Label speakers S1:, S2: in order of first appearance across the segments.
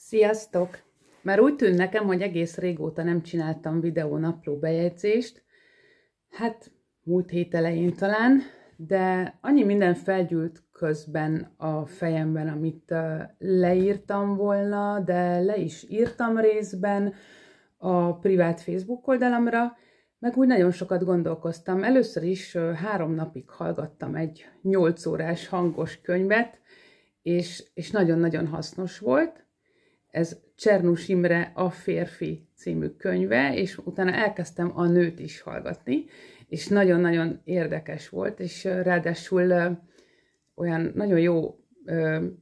S1: Sziasztok! Már úgy tűn nekem, hogy egész régóta nem csináltam videó napló bejegyzést. Hát, múlt hét elején talán, de annyi minden felgyűlt közben a fejemben, amit leírtam volna, de le is írtam részben a privát Facebook oldalamra, meg úgy nagyon sokat gondolkoztam. Először is három napig hallgattam egy 8 órás hangos könyvet, és, és nagyon-nagyon hasznos volt ez Csernus Imre a férfi című könyve, és utána elkezdtem a nőt is hallgatni, és nagyon-nagyon érdekes volt, és ráadásul olyan nagyon jó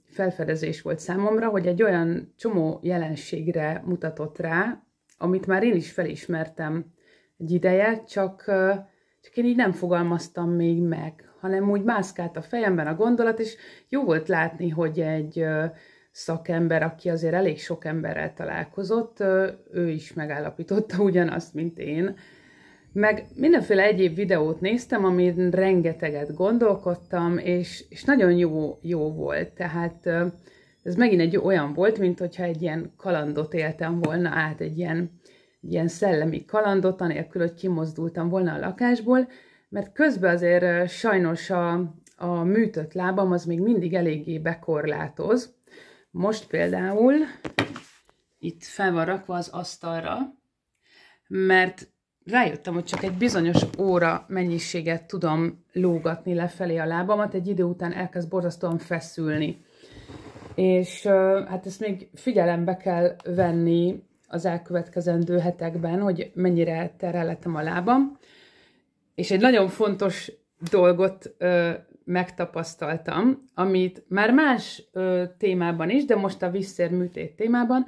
S1: felfedezés volt számomra, hogy egy olyan csomó jelenségre mutatott rá, amit már én is felismertem egy ideje, csak, csak én így nem fogalmaztam még meg, hanem úgy mászkált a fejemben a gondolat, és jó volt látni, hogy egy szakember, aki azért elég sok emberrel találkozott, ő is megállapította ugyanazt, mint én. Meg mindenféle egyéb videót néztem, amit rengeteget gondolkodtam, és, és nagyon jó, jó volt. Tehát ez megint egy olyan volt, mint hogyha egy ilyen kalandot éltem volna át, egy ilyen, egy ilyen szellemi kalandot, anélkül, hogy kimozdultam volna a lakásból, mert közben azért sajnos a, a műtött lábam az még mindig eléggé bekorlátoz, most például itt fel van rakva az asztalra, mert rájöttem, hogy csak egy bizonyos óra mennyiséget tudom lógatni lefelé a lábamat, egy idő után elkezd borzasztóan feszülni. És hát ezt még figyelembe kell venni az elkövetkezendő hetekben, hogy mennyire terelhetem a lábam. És egy nagyon fontos dolgot megtapasztaltam, amit már más ö, témában is, de most a visszérműtét témában,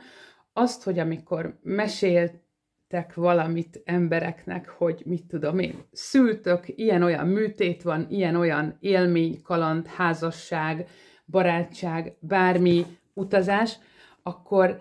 S1: azt, hogy amikor meséltek valamit embereknek, hogy mit tudom én, szültök, ilyen-olyan műtét van, ilyen-olyan élmény, kaland, házasság, barátság, bármi utazás, akkor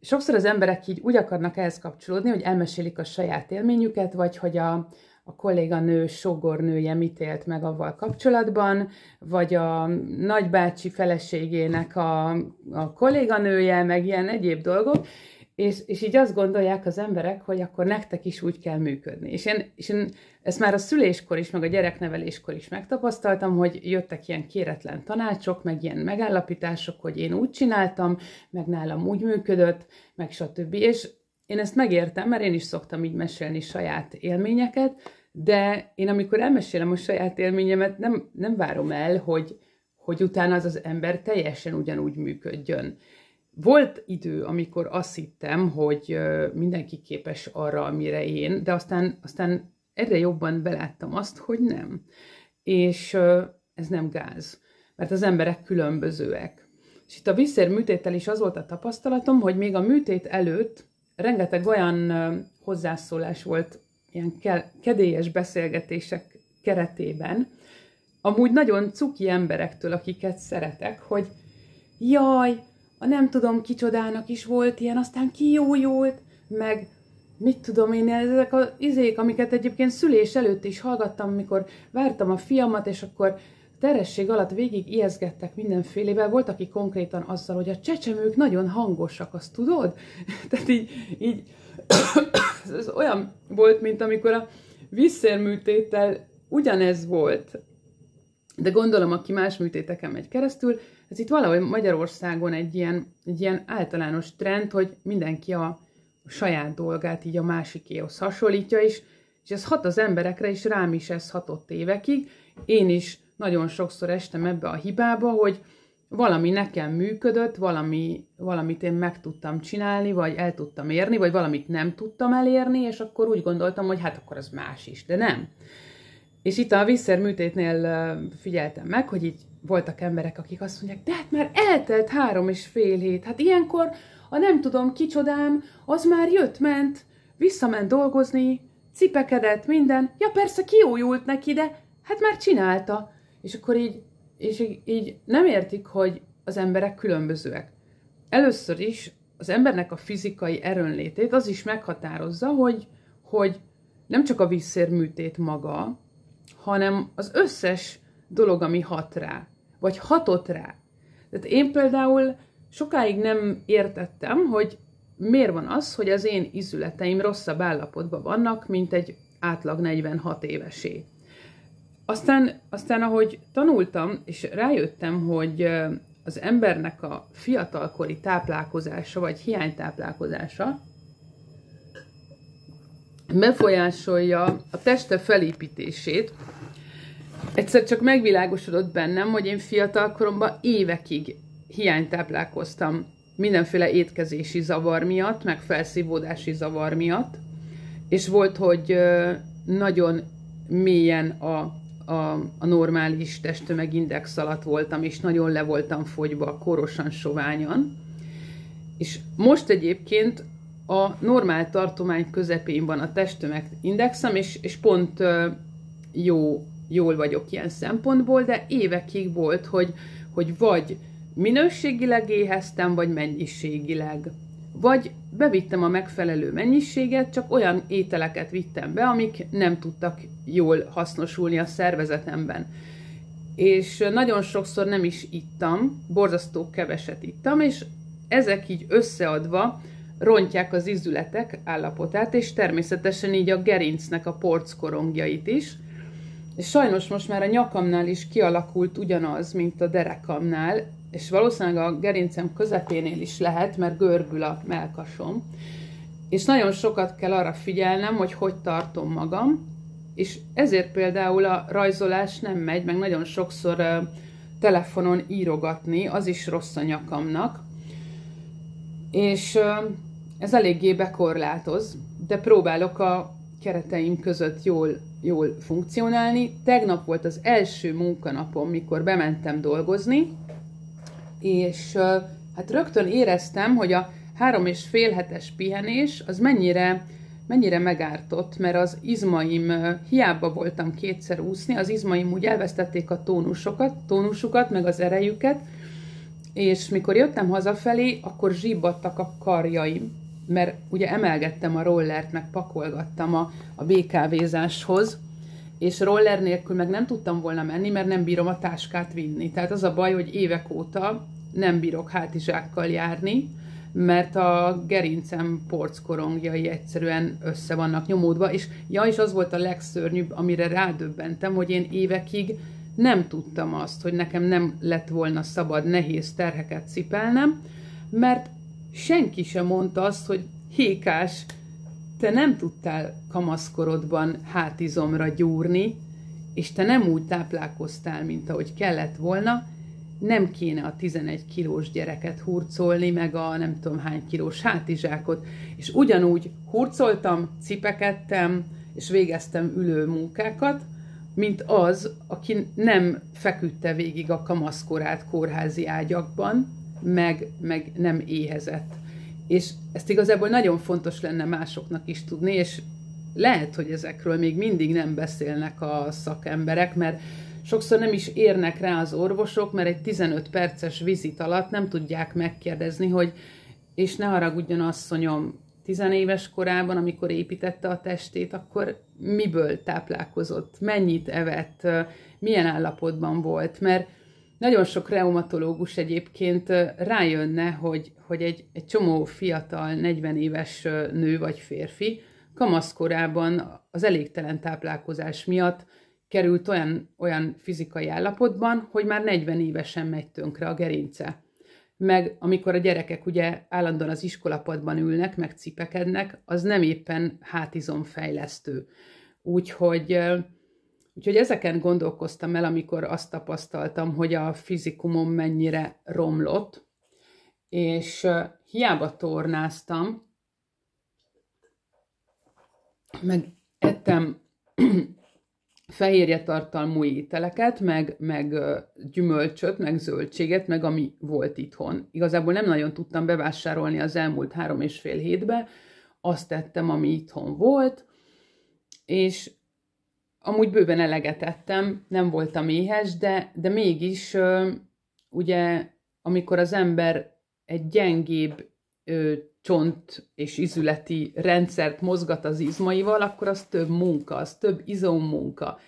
S1: sokszor az emberek így úgy akarnak ehhez kapcsolódni, hogy elmesélik a saját élményüket, vagy hogy a, a kolléganő sogornője mit élt meg avval kapcsolatban, vagy a nagybácsi feleségének a, a kolléganője, meg ilyen egyéb dolgok, és, és így azt gondolják az emberek, hogy akkor nektek is úgy kell működni. És én, és én ezt már a szüléskor is, meg a gyerekneveléskor is megtapasztaltam, hogy jöttek ilyen kéretlen tanácsok, meg ilyen megállapítások, hogy én úgy csináltam, meg nálam úgy működött, meg stb. És én ezt megértem, mert én is szoktam így mesélni saját élményeket, de én amikor elmesélem a saját élményemet, nem, nem várom el, hogy, hogy utána az az ember teljesen ugyanúgy működjön. Volt idő, amikor azt hittem, hogy mindenki képes arra, amire én, de aztán, aztán erre jobban beláttam azt, hogy nem. És ez nem gáz, mert az emberek különbözőek. És itt a visszér műtéttel is az volt a tapasztalatom, hogy még a műtét előtt rengeteg olyan hozzászólás volt ilyen kedélyes beszélgetések keretében, amúgy nagyon cuki emberektől, akiket szeretek, hogy jaj, a nem tudom kicsodának is volt ilyen, aztán kiújult, meg mit tudom én, ezek az izék, amiket egyébként szülés előtt is hallgattam, mikor vártam a fiamat, és akkor teresség alatt végig ijeszgettek mindenfélével, volt, aki konkrétan azzal, hogy a csecsemők nagyon hangosak, azt tudod? Tehát így, így ez olyan volt, mint amikor a visszérműtéttel ugyanez volt, de gondolom, aki más műtéteken megy keresztül, ez itt valahogy Magyarországon egy ilyen, egy ilyen általános trend, hogy mindenki a saját dolgát így a másikéhoz hasonlítja, is, és ez hat az emberekre, és rám is ez hatott évekig. Én is nagyon sokszor estem ebbe a hibába, hogy, valami nekem működött, valami, valamit én meg tudtam csinálni, vagy el tudtam érni, vagy valamit nem tudtam elérni, és akkor úgy gondoltam, hogy hát akkor az más is, de nem. És itt a műtétnél figyeltem meg, hogy így voltak emberek, akik azt mondják, de hát már eltelt három és fél hét, hát ilyenkor a nem tudom kicsodám, az már jött-ment, visszament dolgozni, cipekedett minden, ja persze kiújult neki, de hát már csinálta. És akkor így és így, így nem értik, hogy az emberek különbözőek. Először is az embernek a fizikai erőnlétét az is meghatározza, hogy, hogy nem csak a vízszérműtét maga, hanem az összes dolog, ami hat rá, vagy hatott rá. Tehát én például sokáig nem értettem, hogy miért van az, hogy az én izületeim rosszabb állapotban vannak, mint egy átlag 46 évesé. Aztán, aztán ahogy tanultam, és rájöttem, hogy az embernek a fiatalkori táplálkozása, vagy hiánytáplálkozása befolyásolja a teste felépítését. Egyszer csak megvilágosodott bennem, hogy én fiatalkoromban évekig hiánytáplálkoztam mindenféle étkezési zavar miatt, meg felszívódási zavar miatt, és volt, hogy nagyon mélyen a a, a normális testtömegindex alatt voltam, és nagyon le voltam fogyva, korosan, soványan. És most egyébként a normál tartomány közepén van a testtömegindexem, és, és pont jó, jól vagyok ilyen szempontból, de évekig volt, hogy, hogy vagy minőségileg éheztem, vagy mennyiségileg. Vagy bevittem a megfelelő mennyiséget, csak olyan ételeket vittem be, amik nem tudtak jól hasznosulni a szervezetemben. És nagyon sokszor nem is ittam, borzasztó keveset ittam, és ezek így összeadva rontják az izületek állapotát, és természetesen így a gerincnek a porckorongjait is. És sajnos most már a nyakamnál is kialakult ugyanaz, mint a derekamnál, és valószínűleg a gerincem közepénél is lehet, mert görbül a melkasom. És nagyon sokat kell arra figyelnem, hogy hogy tartom magam, és ezért például a rajzolás nem megy, meg nagyon sokszor telefonon írogatni, az is rossz a nyakamnak. És ez eléggé bekorlátoz, de próbálok a kereteim között jól, jól funkcionálni. Tegnap volt az első munkanapom, mikor bementem dolgozni, és hát rögtön éreztem, hogy a három és fél hetes pihenés az mennyire, mennyire megártott, mert az izmaim, hiába voltam kétszer úszni, az izmaim úgy elvesztették a tónusokat, tónusukat, meg az erejüket, és mikor jöttem hazafelé, akkor zsibbadtak a karjaim, mert ugye emelgettem a rollert, meg pakolgattam a, a BKV-záshoz, és roller nélkül meg nem tudtam volna menni, mert nem bírom a táskát vinni. Tehát az a baj, hogy évek óta nem bírok hátizsákkal járni, mert a gerincem porckorongjai egyszerűen össze vannak nyomódva, és ja, és az volt a legszörnyűbb, amire rádöbbentem, hogy én évekig nem tudtam azt, hogy nekem nem lett volna szabad nehéz terheket cipelnem, mert senki sem mondta azt, hogy hékás, te nem tudtál kamaszkorodban hátizomra gyúrni, és te nem úgy táplálkoztál, mint ahogy kellett volna, nem kéne a 11 kilós gyereket hurcolni, meg a nem tudom hány kilós hátizsákot, és ugyanúgy hurcoltam, cipekedtem, és végeztem ülő munkákat, mint az, aki nem feküdte végig a kamaszkorát kórházi ágyakban, meg, meg nem éhezett és ezt igazából nagyon fontos lenne másoknak is tudni, és lehet, hogy ezekről még mindig nem beszélnek a szakemberek, mert sokszor nem is érnek rá az orvosok, mert egy 15 perces vizit alatt nem tudják megkérdezni, hogy és ne haragudjon asszonyom, éves korában, amikor építette a testét, akkor miből táplálkozott, mennyit evett, milyen állapotban volt, mert nagyon sok reumatológus egyébként rájönne, hogy, hogy egy, egy csomó fiatal, 40 éves nő vagy férfi kamaszkorában az elégtelen táplálkozás miatt került olyan, olyan fizikai állapotban, hogy már 40 évesen megy tönkre a gerince. Meg amikor a gyerekek ugye állandóan az iskolapadban ülnek, meg cipekednek, az nem éppen hátizomfejlesztő. Úgyhogy Úgyhogy ezeken gondolkoztam el, amikor azt tapasztaltam, hogy a fizikumom mennyire romlott, és hiába tornáztam, meg ettem fehérje tartalmú ételeket, meg, meg gyümölcsöt, meg zöldséget, meg ami volt itthon. Igazából nem nagyon tudtam bevásárolni az elmúlt három és fél hétbe, azt tettem, ami itthon volt, és amúgy bőven eleget ettem, nem voltam éhes, de, de mégis ugye amikor az ember egy gyengébb ö, csont és izületi rendszert mozgat az izmaival, akkor az több munka, az több izommunka.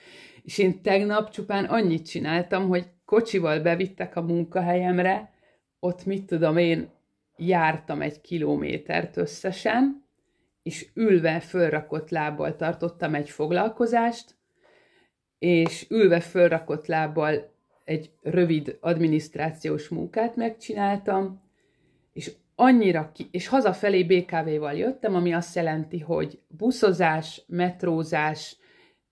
S1: És én tegnap csupán annyit csináltam, hogy kocsival bevittek a munkahelyemre, ott mit tudom én, jártam egy kilométert összesen, és ülve fölrakott lábbal tartottam egy foglalkozást, és ülve fölrakott lábbal egy rövid adminisztrációs munkát megcsináltam, és annyira ki, és hazafelé BKV-val jöttem, ami azt jelenti, hogy buszozás, metrózás,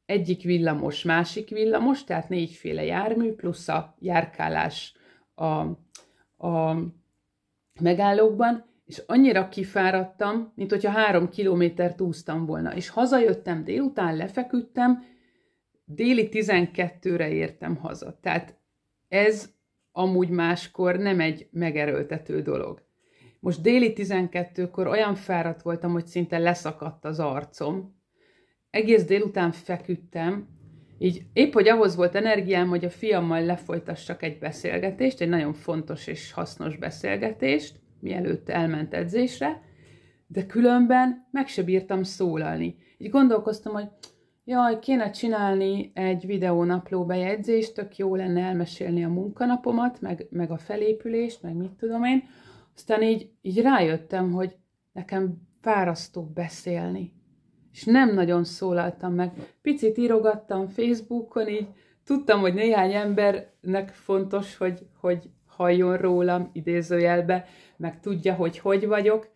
S1: egyik villamos, másik villamos, tehát négyféle jármű, plusz a járkálás a, a megállókban, és annyira kifáradtam, mint hogyha három kilométert úsztam volna. És hazajöttem délután, lefeküdtem, déli 12-re értem haza. Tehát ez amúgy máskor nem egy megerőltető dolog. Most déli 12-kor olyan fáradt voltam, hogy szinte leszakadt az arcom. Egész délután feküdtem, így épp, hogy ahhoz volt energiám, hogy a fiammal lefolytassak egy beszélgetést, egy nagyon fontos és hasznos beszélgetést, mielőtt elment edzésre, de különben meg se bírtam szólalni. Így gondolkoztam, hogy jaj, kéne csinálni egy videónapló bejegyzést, tök jó lenne elmesélni a munkanapomat, meg, meg a felépülést, meg mit tudom én. Aztán így, így rájöttem, hogy nekem fárasztó beszélni. És nem nagyon szólaltam meg. Picit írogattam Facebookon, így tudtam, hogy néhány embernek fontos, hogy, hogy halljon rólam idézőjelbe, meg tudja, hogy hogy vagyok,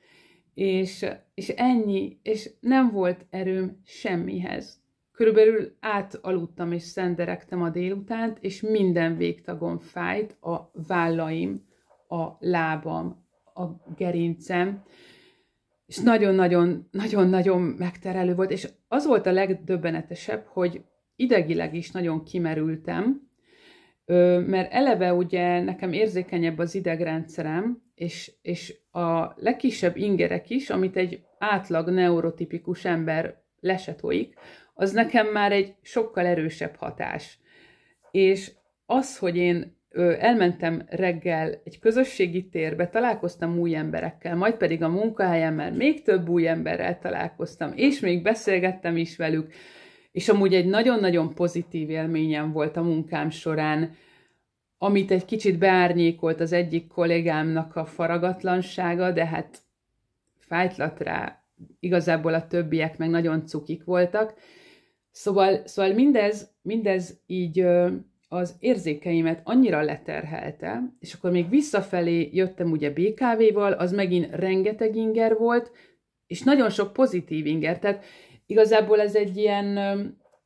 S1: és, és ennyi, és nem volt erőm semmihez Körülbelül átaludtam és szenderektem a délutánt, és minden végtagon fájt, a vállaim, a lábam, a gerincem, és nagyon-nagyon-nagyon-nagyon megterelő volt, és az volt a legdöbbenetesebb, hogy idegileg is nagyon kimerültem, mert eleve ugye nekem érzékenyebb az idegrendszerem, és, és a legkisebb ingerek is, amit egy átlag neurotipikus ember lesetóik, az nekem már egy sokkal erősebb hatás. És az, hogy én elmentem reggel egy közösségi térbe, találkoztam új emberekkel, majd pedig a munkahelyemmel még több új emberrel találkoztam, és még beszélgettem is velük, és amúgy egy nagyon-nagyon pozitív élményem volt a munkám során, amit egy kicsit beárnyékolt az egyik kollégámnak a faragatlansága, de hát fájtlat rá, igazából a többiek meg nagyon cukik voltak, Szóval, szóval mindez, mindez így az érzékeimet annyira leterhelte, és akkor még visszafelé jöttem ugye BKV-val, az megint rengeteg inger volt, és nagyon sok pozitív inger, tehát igazából ez egy ilyen,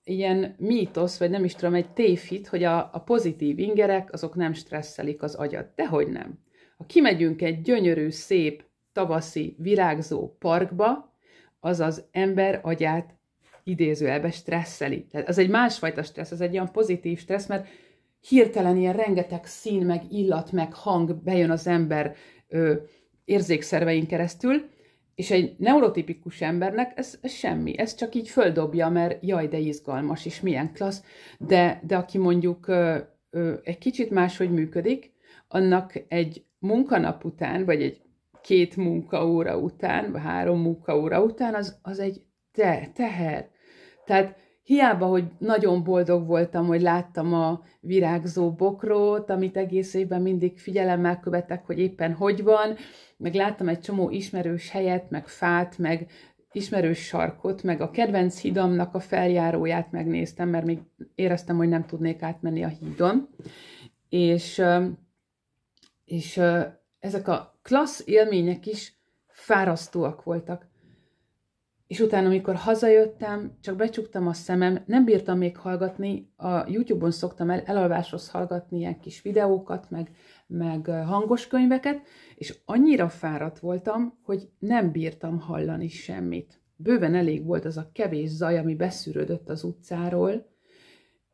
S1: ilyen mítosz, vagy nem is tudom, egy tévhit, hogy a, a pozitív ingerek, azok nem stresszelik az agyat. Dehogy nem. Ha kimegyünk egy gyönyörű, szép, tavaszi, virágzó parkba, az az ember agyát elbe stresszeli. Tehát az egy másfajta stressz, az egy olyan pozitív stressz, mert hirtelen ilyen rengeteg szín, meg illat, meg hang bejön az ember ö, érzékszerveink keresztül, és egy neurotipikus embernek ez, ez semmi, ez csak így földobja, mert jaj, de izgalmas, és milyen klassz, de, de aki mondjuk ö, ö, egy kicsit máshogy működik, annak egy munkanap után, vagy egy két munkaóra után, vagy három munkaóra után, az, az egy te, teher, tehát hiába, hogy nagyon boldog voltam, hogy láttam a virágzó bokrót, amit egész évben mindig figyelemmel követek, hogy éppen hogy van, meg láttam egy csomó ismerős helyet, meg fát, meg ismerős sarkot, meg a kedvenc hidamnak a feljáróját megnéztem, mert még éreztem, hogy nem tudnék átmenni a hídon. És, és ezek a klassz élmények is fárasztóak voltak. És utána, amikor hazajöttem, csak becsuktam a szemem, nem bírtam még hallgatni, a YouTube-on szoktam el, elalváshoz hallgatni ilyen kis videókat, meg, meg hangos könyveket, és annyira fáradt voltam, hogy nem bírtam hallani semmit. Bőven elég volt az a kevés zaj, ami beszűrődött az utcáról,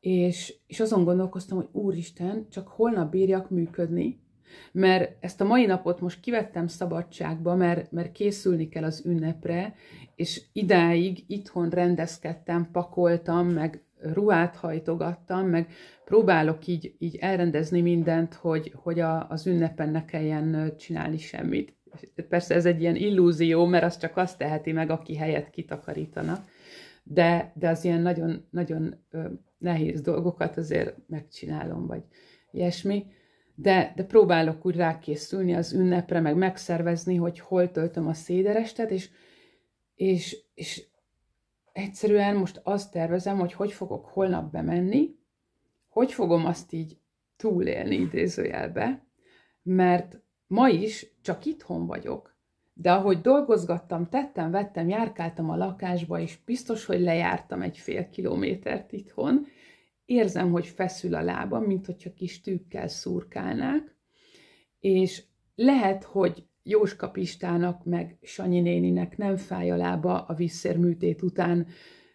S1: és, és azon gondolkoztam, hogy úristen, csak holnap bírjak működni, mert ezt a mai napot most kivettem szabadságba, mert, mert készülni kell az ünnepre, és idáig itthon rendezkedtem, pakoltam, meg ruhát hajtogattam, meg próbálok így, így elrendezni mindent, hogy, hogy a, az ünnepen ne kelljen csinálni semmit. Persze ez egy ilyen illúzió, mert az csak azt teheti meg, aki helyet kitakarítana. de, de az ilyen nagyon, nagyon nehéz dolgokat azért megcsinálom, vagy ilyesmi de, de próbálok úgy rákészülni az ünnepre, meg megszervezni, hogy hol töltöm a széderestet, és, és, és egyszerűen most azt tervezem, hogy hogy fogok holnap bemenni, hogy fogom azt így túlélni idézőjelbe, mert ma is csak itthon vagyok, de ahogy dolgozgattam, tettem, vettem, járkáltam a lakásba, és biztos, hogy lejártam egy fél kilométert itthon, érzem, hogy feszül a lábam, mint hogyha kis tűkkel szurkálnák, és lehet, hogy Jóska Pistának meg Sanyi néninek nem fáj a lába a visszérműtét után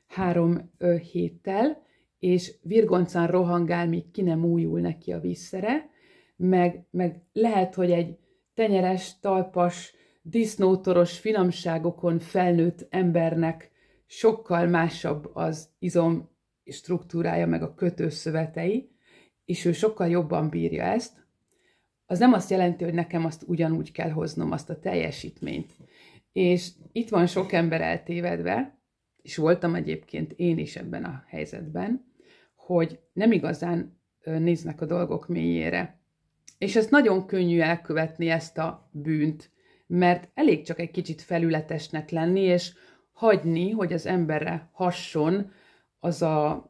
S1: három ö, héttel, és virgoncán rohangál, míg ki nem újul neki a visszere, meg, meg lehet, hogy egy tenyeres, talpas, disznótoros finomságokon felnőtt embernek sokkal másabb az izom struktúrája, meg a kötőszövetei, és ő sokkal jobban bírja ezt, az nem azt jelenti, hogy nekem azt ugyanúgy kell hoznom, azt a teljesítményt. És itt van sok ember eltévedve, és voltam egyébként én is ebben a helyzetben, hogy nem igazán néznek a dolgok mélyére. És ezt nagyon könnyű elkövetni, ezt a bűnt, mert elég csak egy kicsit felületesnek lenni, és hagyni, hogy az emberre hasson az a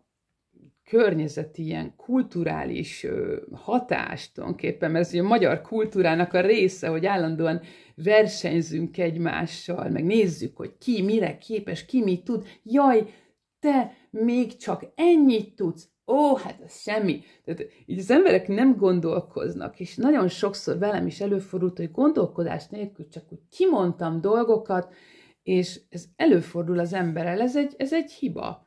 S1: környezeti ilyen kulturális hatást, tulajdonképpen, ez ugye a magyar kultúrának a része, hogy állandóan versenyzünk egymással, meg nézzük, hogy ki mire képes, ki mit tud, jaj, te még csak ennyit tudsz, ó, hát ez semmi. Tehát így az emberek nem gondolkoznak, és nagyon sokszor velem is előfordult, hogy gondolkodás nélkül csak úgy kimondtam dolgokat, és ez előfordul az emberrel, ez egy, ez egy hiba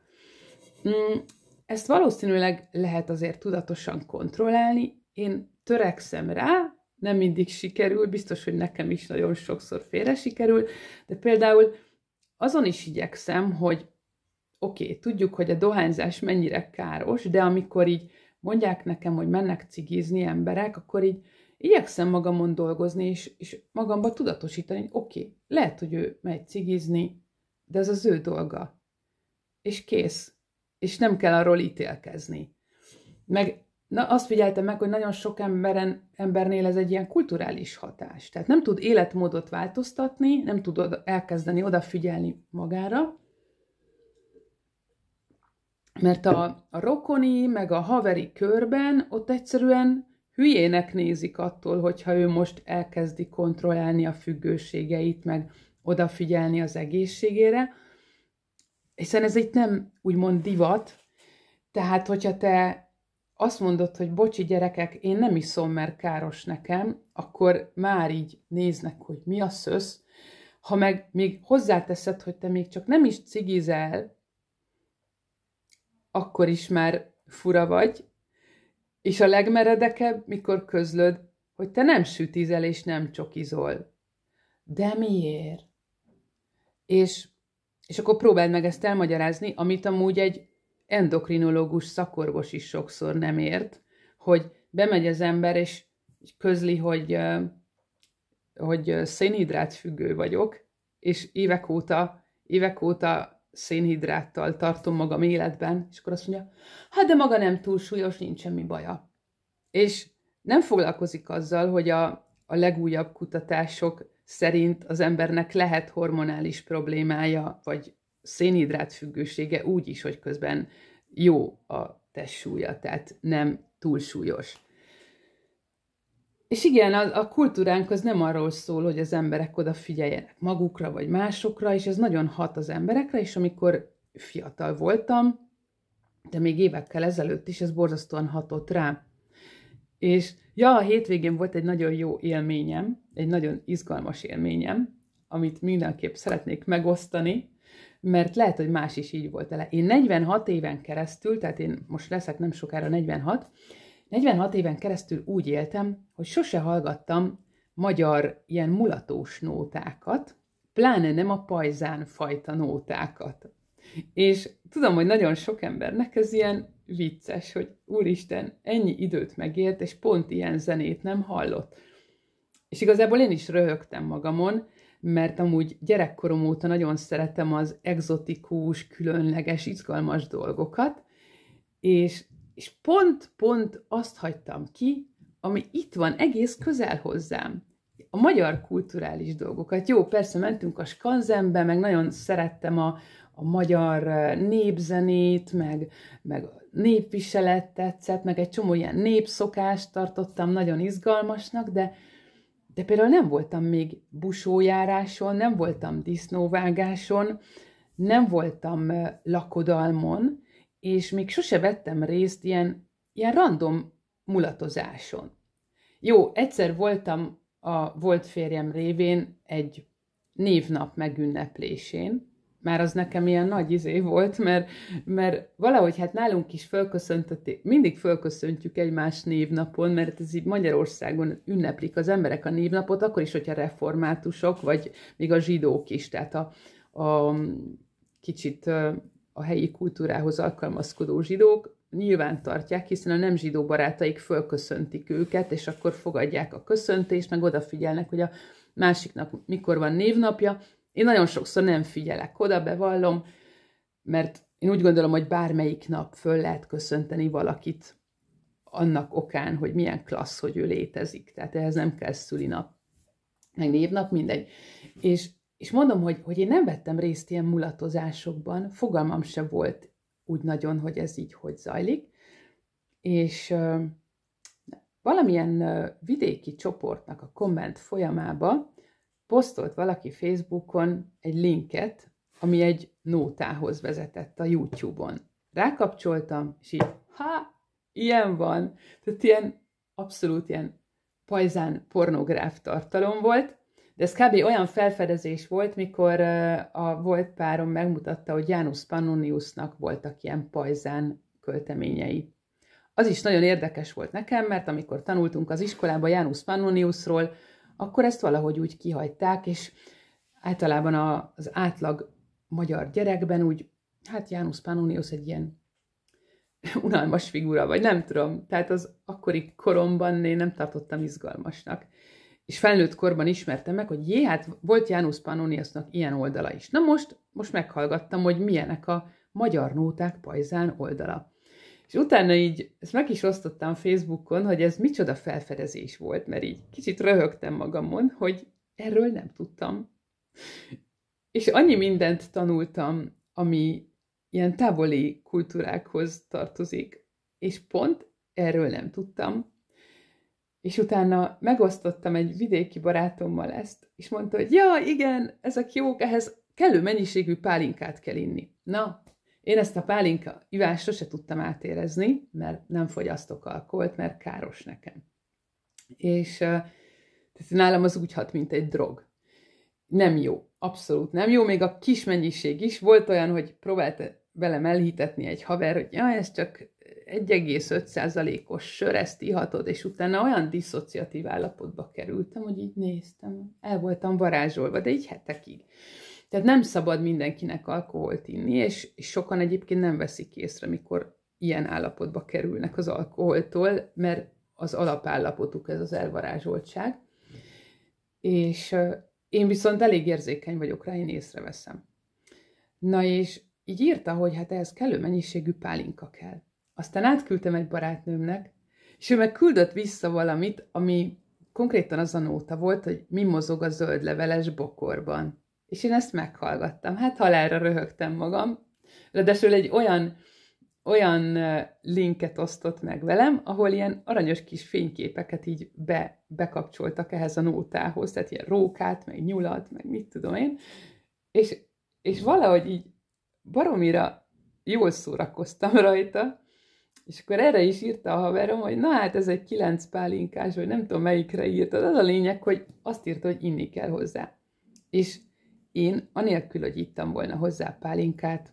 S1: Mm, ezt valószínűleg lehet azért tudatosan kontrollálni. Én törekszem rá, nem mindig sikerül, biztos, hogy nekem is nagyon sokszor félre sikerül, de például azon is igyekszem, hogy oké, okay, tudjuk, hogy a dohányzás mennyire káros, de amikor így mondják nekem, hogy mennek cigizni emberek, akkor így igyekszem magamon dolgozni, és, és magamba tudatosítani, oké, okay, lehet, hogy ő megy cigizni, de ez az ő dolga. És kész és nem kell arról ítélkezni. Meg na, azt figyeltem meg, hogy nagyon sok emberen, embernél ez egy ilyen kulturális hatás. Tehát nem tud életmódot változtatni, nem tud oda, elkezdeni odafigyelni magára, mert a, a rokoni, meg a haveri körben ott egyszerűen hülyének nézik attól, hogyha ő most elkezdi kontrollálni a függőségeit, meg odafigyelni az egészségére, hiszen ez itt nem úgymond divat, tehát hogyha te azt mondod, hogy bocsi gyerekek, én nem iszom, mert káros nekem, akkor már így néznek, hogy mi a szösz. Ha meg még hozzáteszed, hogy te még csak nem is cigizel, akkor is már fura vagy, és a legmeredekebb, mikor közlöd, hogy te nem sütizel és nem csokizol. De miért? És és akkor próbáld meg ezt elmagyarázni, amit amúgy egy endokrinológus szakorvos is sokszor nem ért, hogy bemegy az ember, és közli, hogy, hogy szénhidrát függő vagyok, és évek óta, évek óta szénhidráttal tartom magam életben, és akkor azt mondja, hát de maga nem túl súlyos, nincs semmi baja. És nem foglalkozik azzal, hogy a, a legújabb kutatások szerint az embernek lehet hormonális problémája, vagy szénhidrát függősége úgy is, hogy közben jó a testsúlya, tehát nem túlsúlyos. És igen, a, a kultúránk az nem arról szól, hogy az emberek odafigyeljenek magukra vagy másokra, és ez nagyon hat az emberekre, és amikor fiatal voltam, de még évekkel ezelőtt is ez borzasztóan hatott rám. És ja, a hétvégén volt egy nagyon jó élményem, egy nagyon izgalmas élményem, amit mindenképp szeretnék megosztani, mert lehet, hogy más is így volt vele. Én 46 éven keresztül, tehát én most leszek nem sokára 46, 46 éven keresztül úgy éltem, hogy sose hallgattam magyar ilyen mulatós nótákat, pláne nem a pajzán fajta nótákat. És tudom, hogy nagyon sok embernek ez ilyen vicces, hogy úristen, ennyi időt megért, és pont ilyen zenét nem hallott. És igazából én is röhögtem magamon, mert amúgy gyerekkorom óta nagyon szeretem az exotikus, különleges, izgalmas dolgokat, és, és pont, pont azt hagytam ki, ami itt van egész közel hozzám. A magyar kulturális dolgokat. Jó, persze mentünk a skanzenbe, meg nagyon szerettem a, a magyar eh, népzenét, meg, meg népviselet tetszett, meg egy csomó ilyen népszokást tartottam nagyon izgalmasnak, de, de például nem voltam még busójáráson, nem voltam disznóvágáson, nem voltam lakodalmon, és még sose vettem részt ilyen, ilyen random mulatozáson. Jó, egyszer voltam a volt férjem révén egy névnap megünneplésén, már az nekem ilyen nagy izé volt, mert, mert valahogy hát nálunk is fölköszöntötték, mindig fölköszöntjük egymás névnapon, mert ez így Magyarországon ünneplik az emberek a névnapot, akkor is, hogyha reformátusok, vagy még a zsidók is, tehát a, a kicsit a helyi kultúrához alkalmazkodó zsidók, nyilván tartják, hiszen a nem zsidó barátaik fölköszöntik őket, és akkor fogadják a köszöntést, meg odafigyelnek, hogy a másiknak mikor van névnapja, én nagyon sokszor nem figyelek oda, bevallom, mert én úgy gondolom, hogy bármelyik nap föl lehet köszönteni valakit annak okán, hogy milyen klassz, hogy ő létezik. Tehát ehhez nem kell nap, meg névnap, mindegy. És, és mondom, hogy, hogy én nem vettem részt ilyen mulatozásokban, fogalmam se volt úgy nagyon, hogy ez így hogy zajlik. És uh, valamilyen uh, vidéki csoportnak a komment folyamába posztolt valaki Facebookon egy linket, ami egy nótához vezetett a YouTube-on. Rákapcsoltam, és így, ha, ilyen van. Tehát ilyen abszolút ilyen pajzán pornográf tartalom volt, de ez kb. olyan felfedezés volt, mikor a volt párom megmutatta, hogy János Pannoniusnak voltak ilyen pajzán költeményei. Az is nagyon érdekes volt nekem, mert amikor tanultunk az iskolában János Pannoniusról, akkor ezt valahogy úgy kihagyták, és általában az átlag magyar gyerekben úgy, hát János Pánonius egy ilyen unalmas figura, vagy nem tudom. Tehát az akkori koromban én nem tartottam izgalmasnak. És felnőtt korban ismertem meg, hogy jé, hát volt János Pannoniusnak ilyen oldala is. Na most, most meghallgattam, hogy milyenek a magyar nóták pajzán oldala. És utána így, ezt meg is osztottam Facebookon, hogy ez micsoda felfedezés volt, mert így kicsit röhögtem magamon, hogy erről nem tudtam. És annyi mindent tanultam, ami ilyen távoli kultúrákhoz tartozik, és pont erről nem tudtam. És utána megosztottam egy vidéki barátommal ezt, és mondta, hogy ja, igen, ezek jók, ehhez kellő mennyiségű pálinkát kell inni. Na, én ezt a pálinka ivást sose tudtam átérezni, mert nem fogyasztok alkoholt, mert káros nekem. És tehát nálam az úgy hat, mint egy drog. Nem jó, abszolút nem jó, még a kis mennyiség is. Volt olyan, hogy próbált velem elhitetni egy haver, hogy ja, ez csak 1,5%-os sör, ezt ihatod, és utána olyan diszociatív állapotba kerültem, hogy így néztem, el voltam varázsolva, de így hetekig. Tehát nem szabad mindenkinek alkoholt inni, és sokan egyébként nem veszik észre, mikor ilyen állapotba kerülnek az alkoholtól, mert az alapállapotuk ez az elvarázsoltság. És én viszont elég érzékeny vagyok rá, én észreveszem. Na és így írta, hogy hát ehhez kellő mennyiségű pálinka kell. Aztán átküldtem egy barátnőmnek, és ő meg küldött vissza valamit, ami konkrétan az a nóta volt, hogy mi mozog a leveles bokorban. És én ezt meghallgattam. Hát halálra röhögtem magam. Ráadásul egy olyan, olyan linket osztott meg velem, ahol ilyen aranyos kis fényképeket így be, bekapcsoltak ehhez a nótához, tehát ilyen rókát, meg nyulat, meg mit tudom én, és, és valahogy így baromira jól szórakoztam rajta, és akkor erre is írta a haverom, hogy na hát ez egy kilenc pálinkás, vagy nem tudom melyikre írtad, az a lényeg, hogy azt írta, hogy inni kell hozzá. És én, anélkül, hogy ittam volna hozzá pálinkát,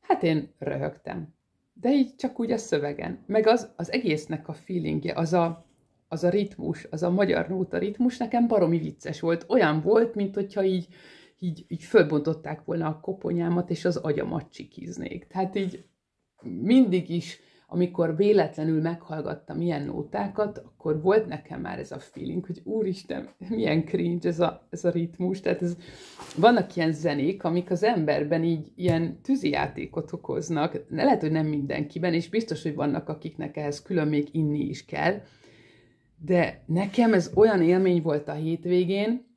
S1: hát én röhögtem. De így csak úgy a szövegen. Meg az, az egésznek a feelingje, az a, az a ritmus, az a magyar nóta ritmus nekem baromi vicces volt. Olyan volt, mint hogyha így, így, így fölbontották volna a koponyámat, és az agyamat csikiznék. Tehát így mindig is amikor véletlenül meghallgattam ilyen nótákat, akkor volt nekem már ez a feeling, hogy úristen, milyen cringe ez a, ez a ritmus. Tehát ez, vannak ilyen zenék, amik az emberben így ilyen játékot okoznak. Lehet, hogy nem mindenkiben, és biztos, hogy vannak, akiknek ehhez külön még inni is kell. De nekem ez olyan élmény volt a hétvégén,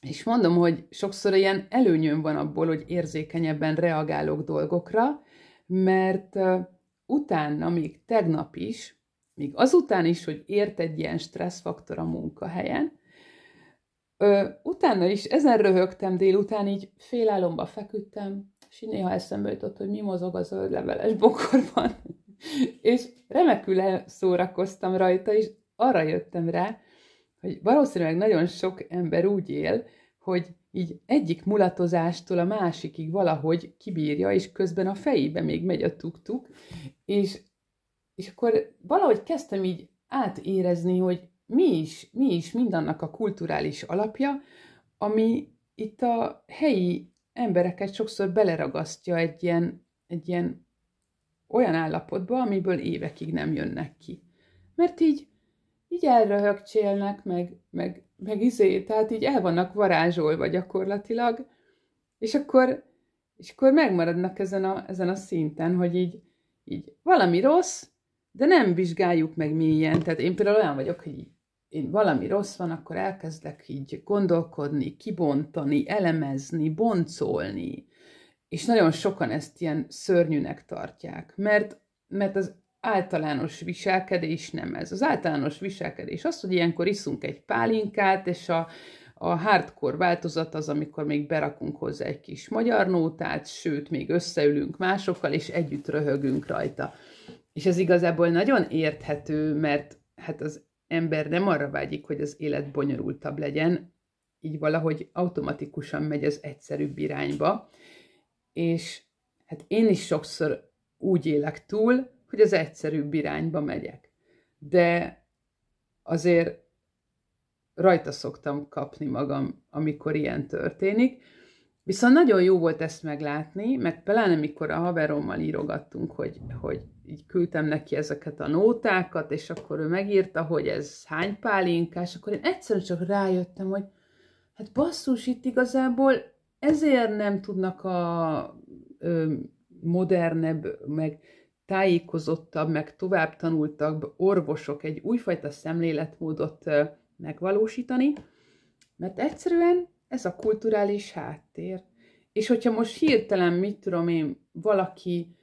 S1: és mondom, hogy sokszor ilyen előnyöm van abból, hogy érzékenyebben reagálok dolgokra, mert utána, még tegnap is, még azután is, hogy ért egy ilyen stresszfaktor a munkahelyen, ö, utána is ezen röhögtem délután, így félállomba feküdtem, és így néha eszembe jutott, hogy mi mozog a zöld leveles bokorban. és remekül szórakoztam rajta, és arra jöttem rá, hogy valószínűleg nagyon sok ember úgy él, hogy így egyik mulatozástól a másikig valahogy kibírja, és közben a fejébe még megy a tuktuk, és, és akkor valahogy kezdtem így átérezni, hogy mi is, mi is mindannak a kulturális alapja, ami itt a helyi embereket sokszor beleragasztja egy ilyen, egy ilyen olyan állapotba, amiből évekig nem jönnek ki. Mert így így elröhögcsélnek, meg, meg, meg izé, tehát így el vannak varázsolva gyakorlatilag, és akkor, és akkor megmaradnak ezen a, ezen a szinten, hogy így, így valami rossz, de nem vizsgáljuk meg milyen. Tehát én például olyan vagyok, hogy így, én valami rossz van, akkor elkezdek így gondolkodni, kibontani, elemezni, boncolni. És nagyon sokan ezt ilyen szörnyűnek tartják, mert, mert az általános viselkedés nem ez. Az általános viselkedés az, hogy ilyenkor iszunk egy pálinkát, és a, a hardcore változat az, amikor még berakunk hozzá egy kis magyar nótát, sőt, még összeülünk másokkal, és együtt röhögünk rajta. És ez igazából nagyon érthető, mert hát az ember nem arra vágyik, hogy az élet bonyolultabb legyen, így valahogy automatikusan megy az egyszerűbb irányba. És hát én is sokszor úgy élek túl, hogy az egyszerűbb irányba megyek. De azért rajta szoktam kapni magam, amikor ilyen történik. Viszont nagyon jó volt ezt meglátni, meg pláne mikor a haverommal írogattunk, hogy, hogy így küldtem neki ezeket a nótákat, és akkor ő megírta, hogy ez hány pálinkás, akkor én egyszerűen csak rájöttem, hogy hát basszus, itt igazából ezért nem tudnak a ö, modernebb, meg tájékozottabb, meg tovább tanultabb orvosok egy újfajta szemléletmódot megvalósítani, mert egyszerűen ez a kulturális háttér. És hogyha most hirtelen, mit tudom én, valaki,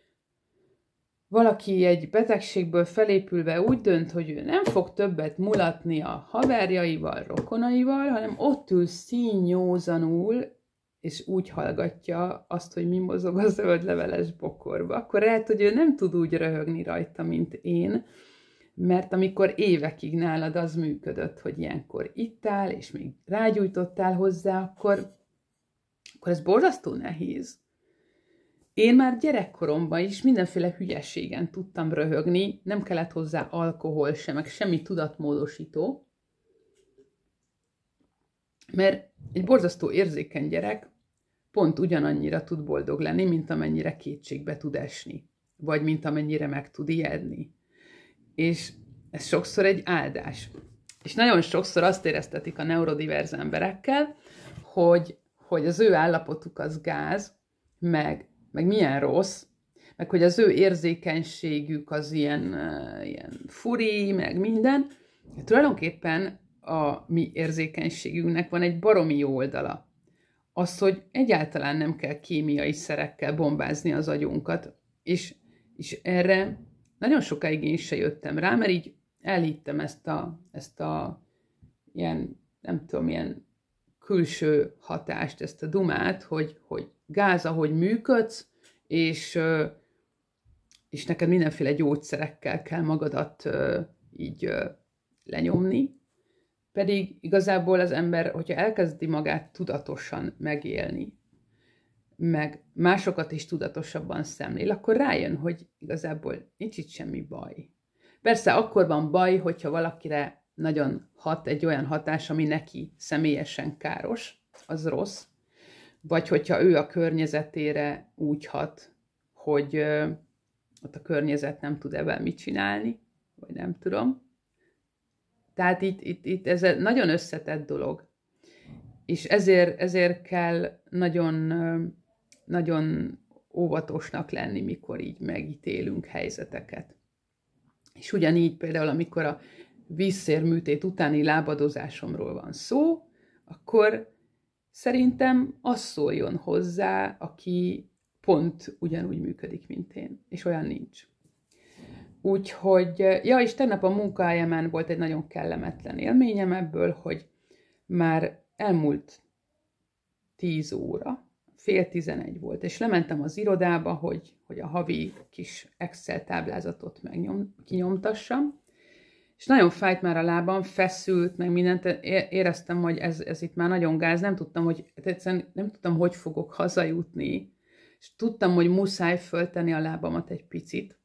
S1: valaki egy betegségből felépülve úgy dönt, hogy ő nem fog többet mulatni a haverjaival, rokonaival, hanem ott ül színnyózanul és úgy hallgatja azt, hogy mi mozog a zöld leveles bokorba, akkor lehet, hogy ő nem tud úgy röhögni rajta, mint én, mert amikor évekig nálad az működött, hogy ilyenkor itt áll, és még rágyújtottál hozzá, akkor, akkor ez borzasztó nehéz. Én már gyerekkoromban is mindenféle hülyeségen tudtam röhögni, nem kellett hozzá alkohol sem, meg semmi tudatmódosító, mert egy borzasztó érzékeny gyerek, pont ugyanannyira tud boldog lenni, mint amennyire kétségbe tud esni, vagy mint amennyire meg tud ijedni. És ez sokszor egy áldás. És nagyon sokszor azt éreztetik a neurodiverz emberekkel, hogy, hogy az ő állapotuk az gáz, meg, meg milyen rossz, meg hogy az ő érzékenységük az ilyen, ilyen furi, meg minden. Tulajdonképpen a mi érzékenységünknek van egy baromi jó oldala az, hogy egyáltalán nem kell kémiai szerekkel bombázni az agyunkat, és, és erre nagyon sokáig én se jöttem rá, mert így elhittem ezt a, ezt a ilyen, nem tudom, ilyen külső hatást, ezt a dumát, hogy, hogy gáz, ahogy működsz, és, és neked mindenféle gyógyszerekkel kell magadat így lenyomni, pedig igazából az ember, hogyha elkezdi magát tudatosan megélni, meg másokat is tudatosabban szemlél, akkor rájön, hogy igazából nincs itt semmi baj. Persze akkor van baj, hogyha valakire nagyon hat egy olyan hatás, ami neki személyesen káros, az rossz, vagy hogyha ő a környezetére úgy hat, hogy ö, ott a környezet nem tud ebben mit csinálni, vagy nem tudom. Tehát itt, itt, itt ez egy nagyon összetett dolog. És ezért, ezért kell nagyon, nagyon óvatosnak lenni, mikor így megítélünk helyzeteket. És ugyanígy például, amikor a vízszérműtét utáni lábadozásomról van szó, akkor szerintem az szóljon hozzá, aki pont ugyanúgy működik, mint én. És olyan nincs. Úgyhogy, ja, és tegnap a munkahelyemen volt egy nagyon kellemetlen élményem ebből, hogy már elmúlt 10 óra, fél tizenegy volt, és lementem az irodába, hogy, hogy a havi kis Excel táblázatot megnyom, kinyomtassam, és nagyon fájt már a lábam, feszült, meg mindent, éreztem, hogy ez, ez itt már nagyon gáz, nem tudtam, hogy hát egyszerűen nem tudtam, hogy fogok hazajutni, és tudtam, hogy muszáj föltenni a lábamat egy picit,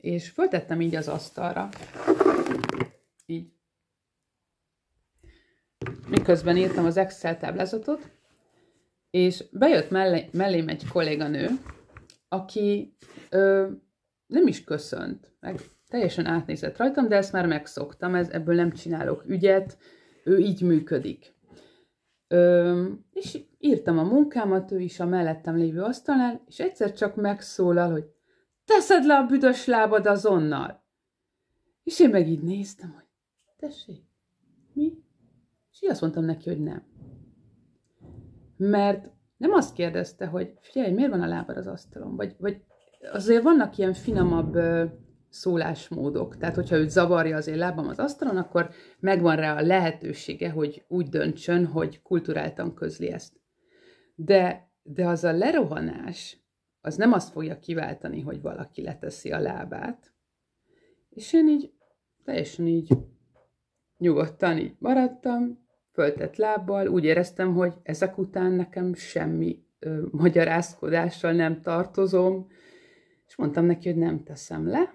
S1: és föltettem így az asztalra. Így. Miközben írtam az Excel táblázatot, és bejött mellé, mellém egy kolléganő, aki ö, nem is köszönt, meg teljesen átnézett rajtam, de ezt már megszoktam, ez, ebből nem csinálok ügyet, ő így működik. Ö, és írtam a munkámat, ő is a mellettem lévő asztalán, és egyszer csak megszólal, hogy Teszed le a büdös lábad azonnal. És én meg így néztem, hogy tessék, mi? És így azt mondtam neki, hogy nem. Mert nem azt kérdezte, hogy figyelj, miért van a lábad az asztalon, vagy, vagy azért vannak ilyen finomabb ö, szólásmódok. Tehát, hogyha őt zavarja az én lábam az asztalon, akkor megvan rá a lehetősége, hogy úgy döntsön, hogy kulturáltan közli ezt. De, de az a lerohanás, az nem azt fogja kiváltani, hogy valaki leteszi a lábát. És én így teljesen így nyugodtan így maradtam, föltett lábbal, úgy éreztem, hogy ezek után nekem semmi ö, magyarázkodással nem tartozom, és mondtam neki, hogy nem teszem le,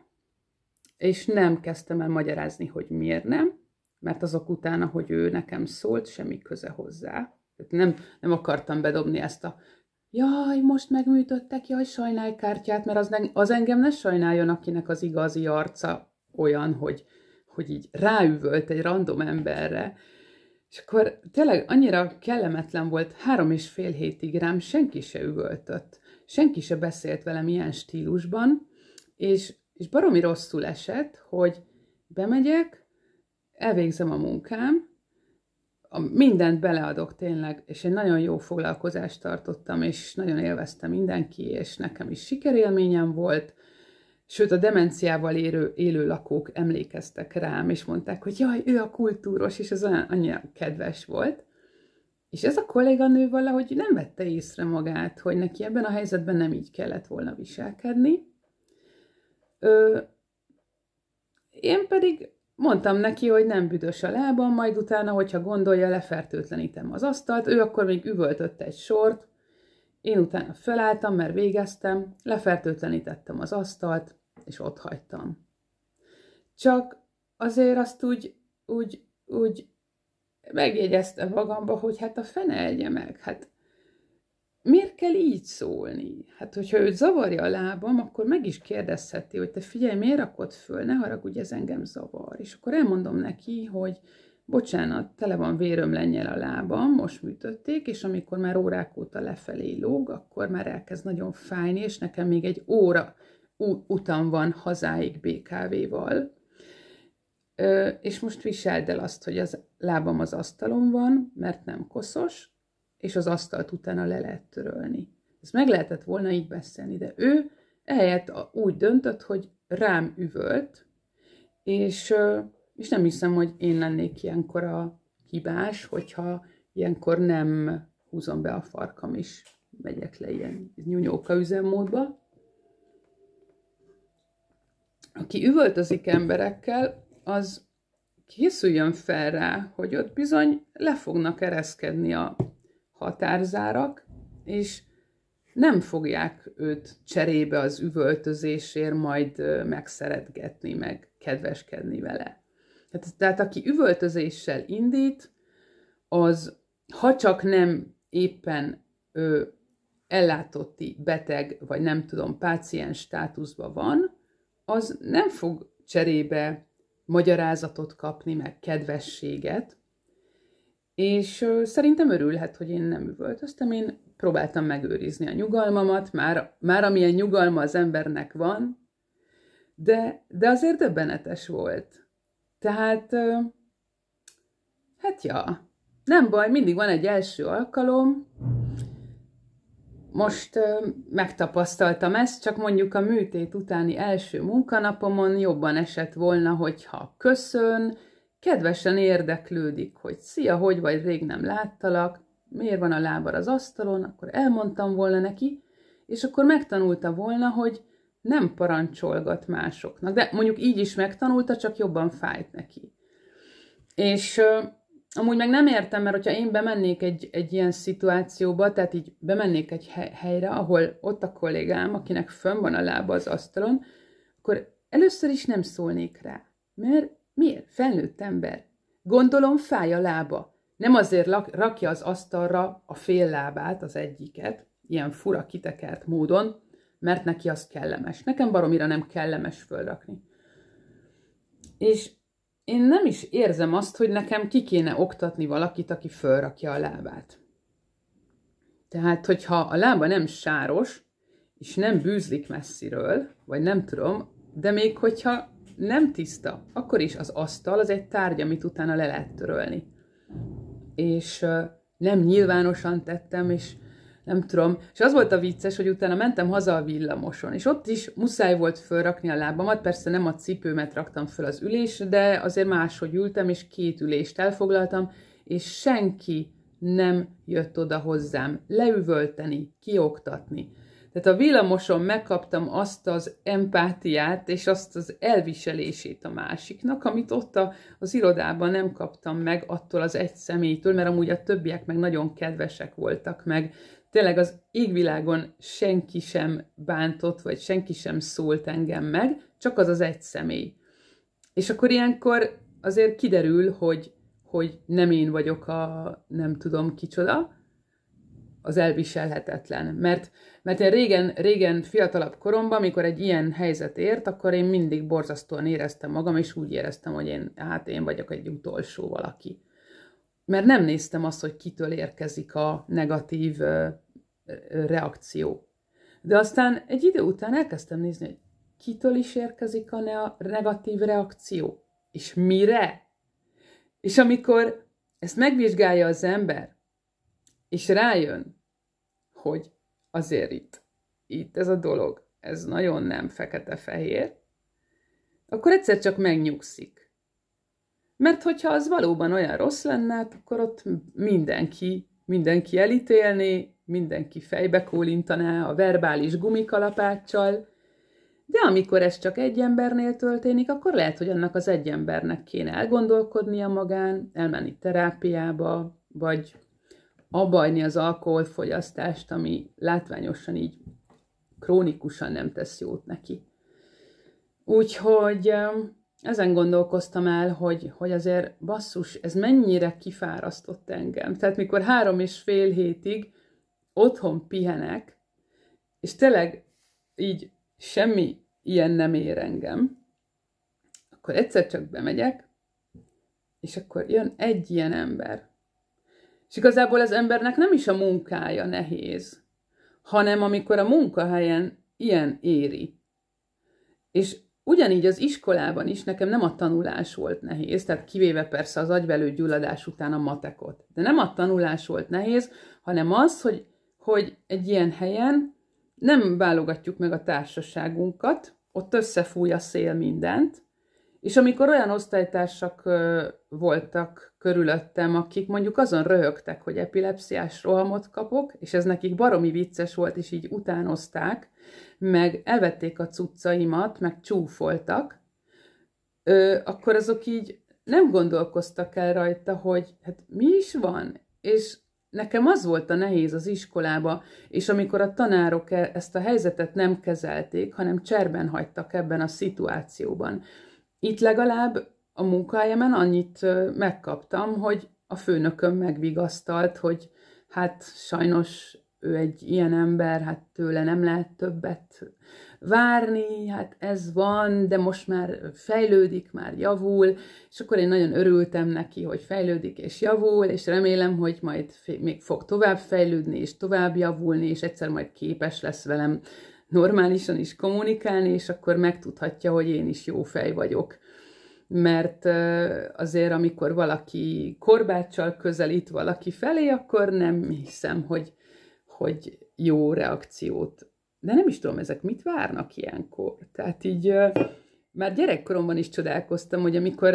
S1: és nem kezdtem el magyarázni, hogy miért nem, mert azok után, ahogy ő nekem szólt, semmi köze hozzá. Tehát nem, nem akartam bedobni ezt a jaj, most megműtöttek, jaj, sajnálj kártyát, mert az, ne, az engem ne sajnáljon, akinek az igazi arca olyan, hogy, hogy így ráüvölt egy random emberre. És akkor tényleg annyira kellemetlen volt, három és fél hétig rám senki se üvöltött, senki se beszélt velem ilyen stílusban, és, és baromi rosszul esett, hogy bemegyek, elvégzem a munkám, mindent beleadok tényleg, és egy nagyon jó foglalkozást tartottam, és nagyon élvezte mindenki, és nekem is sikerélményem volt, sőt a demenciával érő, élő lakók emlékeztek rám, és mondták, hogy jaj, ő a kultúros, és ez olyan, annyira kedves volt. És ez a kolléganő valahogy nem vette észre magát, hogy neki ebben a helyzetben nem így kellett volna viselkedni. Ö, én pedig Mondtam neki, hogy nem büdös a lábam, majd utána, hogyha gondolja, lefertőtlenítem az asztalt, ő akkor még üvöltött egy sort, én utána felálltam, mert végeztem, lefertőtlenítettem az asztalt, és ott hagytam. Csak azért azt úgy, úgy, úgy megjegyeztem magamba, hogy hát a fene egye meg, hát miért kell így szólni? Hát, hogyha őt zavarja a lábam, akkor meg is kérdezheti, hogy te figyelj, miért rakod föl, ne haragudj, ez engem zavar. És akkor elmondom neki, hogy bocsánat, tele van vérem lenyel a lábam, most műtötték, és amikor már órák óta lefelé lóg, akkor már elkezd nagyon fájni, és nekem még egy óra utam van hazáig BKV-val. És most viseld el azt, hogy az lábam az asztalon van, mert nem koszos, és az asztalt utána le lehet törölni. Ezt meg lehetett volna így beszélni, de ő ehelyett úgy döntött, hogy rám üvölt, és, és nem hiszem, hogy én lennék ilyenkor a hibás, hogyha ilyenkor nem húzom be a farkam, és megyek le ilyen nyúnyóka üzemmódba. Aki üvöltözik emberekkel, az készüljön fel rá, hogy ott bizony le fognak ereszkedni a határzárak, és nem fogják őt cserébe az üvöltözésért majd megszeretgetni, meg kedveskedni vele. Tehát, tehát aki üvöltözéssel indít, az ha csak nem éppen ő ellátotti beteg, vagy nem tudom, páciens státuszban van, az nem fog cserébe magyarázatot kapni, meg kedvességet, és szerintem örülhet, hogy én nem üvöltöztem, én próbáltam megőrizni a nyugalmamat, már, már amilyen nyugalma az embernek van, de, de azért döbbenetes volt. Tehát, hát ja, nem baj, mindig van egy első alkalom, most ö, megtapasztaltam ezt, csak mondjuk a műtét utáni első munkanapomon jobban esett volna, hogyha köszön, Kedvesen érdeklődik, hogy szia, hogy vagy, rég nem láttalak, miért van a lábar az asztalon, akkor elmondtam volna neki, és akkor megtanulta volna, hogy nem parancsolgat másoknak. De mondjuk így is megtanulta, csak jobban fájt neki. És amúgy meg nem értem, mert hogyha én bemennék egy, egy ilyen szituációba, tehát így bemennék egy helyre, ahol ott a kollégám, akinek fönn van a lába az asztalon, akkor először is nem szólnék rá, mert Miért? Felnőtt ember. Gondolom fáj a lába. Nem azért lak, rakja az asztalra a fél lábát, az egyiket, ilyen fura kitekert módon, mert neki az kellemes. Nekem baromira nem kellemes fölrakni. És én nem is érzem azt, hogy nekem ki kéne oktatni valakit, aki fölrakja a lábát. Tehát, hogyha a lába nem sáros, és nem bűzlik messziről, vagy nem tudom, de még hogyha nem tiszta, akkor is az asztal az egy tárgy, amit utána le lehet törölni. És nem nyilvánosan tettem, és nem tudom. És az volt a vicces, hogy utána mentem haza a villamoson, és ott is muszáj volt fölrakni a lábamat, persze nem a cipőmet raktam föl az ülés, de azért máshogy ültem, és két ülést elfoglaltam, és senki nem jött oda hozzám leüvölteni, kioktatni. Tehát a villamoson megkaptam azt az empátiát, és azt az elviselését a másiknak, amit ott a, az irodában nem kaptam meg attól az egy személytől, mert amúgy a többiek meg nagyon kedvesek voltak, meg tényleg az égvilágon senki sem bántott, vagy senki sem szólt engem meg, csak az az egy személy. És akkor ilyenkor azért kiderül, hogy, hogy nem én vagyok a nem tudom kicsoda, az elviselhetetlen. Mert, mert én régen, régen fiatalabb koromban, amikor egy ilyen helyzet ért, akkor én mindig borzasztóan éreztem magam, és úgy éreztem, hogy én, hát én vagyok egy utolsó valaki. Mert nem néztem azt, hogy kitől érkezik a negatív ö, ö, reakció. De aztán egy idő után elkezdtem nézni, hogy kitől is érkezik a ne- negatív reakció, és mire. És amikor ezt megvizsgálja az ember, és rájön, hogy azért itt, itt ez a dolog, ez nagyon nem fekete-fehér, akkor egyszer csak megnyugszik. Mert hogyha az valóban olyan rossz lenne, akkor ott mindenki, mindenki elítélné, mindenki fejbe kólintaná a verbális gumikalapáccsal, de amikor ez csak egy embernél történik, akkor lehet, hogy annak az egy embernek kéne elgondolkodnia magán, elmenni terápiába, vagy abajni az alkoholfogyasztást, ami látványosan így krónikusan nem tesz jót neki. Úgyhogy ezen gondolkoztam el, hogy, hogy azért basszus, ez mennyire kifárasztott engem. Tehát mikor három és fél hétig otthon pihenek, és tényleg így semmi ilyen nem ér engem, akkor egyszer csak bemegyek, és akkor jön egy ilyen ember, és igazából az embernek nem is a munkája nehéz, hanem amikor a munkahelyen ilyen éri. És ugyanígy az iskolában is nekem nem a tanulás volt nehéz, tehát kivéve persze az agyvelő gyulladás után a matekot. De nem a tanulás volt nehéz, hanem az, hogy, hogy egy ilyen helyen nem válogatjuk meg a társaságunkat, ott összefúj a szél mindent, és amikor olyan osztálytársak voltak körülöttem, akik mondjuk azon röhögtek, hogy epilepsziás rohamot kapok, és ez nekik baromi vicces volt, és így utánozták, meg elvették a cuccaimat, meg csúfoltak, ö, akkor azok így nem gondolkoztak el rajta, hogy hát mi is van, és nekem az volt a nehéz az iskolába, és amikor a tanárok e- ezt a helyzetet nem kezelték, hanem cserben hagytak ebben a szituációban. Itt legalább a munkájában annyit megkaptam, hogy a főnököm megvigasztalt, hogy hát sajnos ő egy ilyen ember, hát tőle nem lehet többet várni, hát ez van, de most már fejlődik, már javul, és akkor én nagyon örültem neki, hogy fejlődik és javul, és remélem, hogy majd még fog tovább fejlődni, és tovább javulni, és egyszer majd képes lesz velem normálisan is kommunikálni, és akkor megtudhatja, hogy én is jó fej vagyok mert azért, amikor valaki korbáccsal közelít valaki felé, akkor nem hiszem, hogy, hogy jó reakciót. De nem is tudom, ezek mit várnak ilyenkor. Tehát így már gyerekkoromban is csodálkoztam, hogy amikor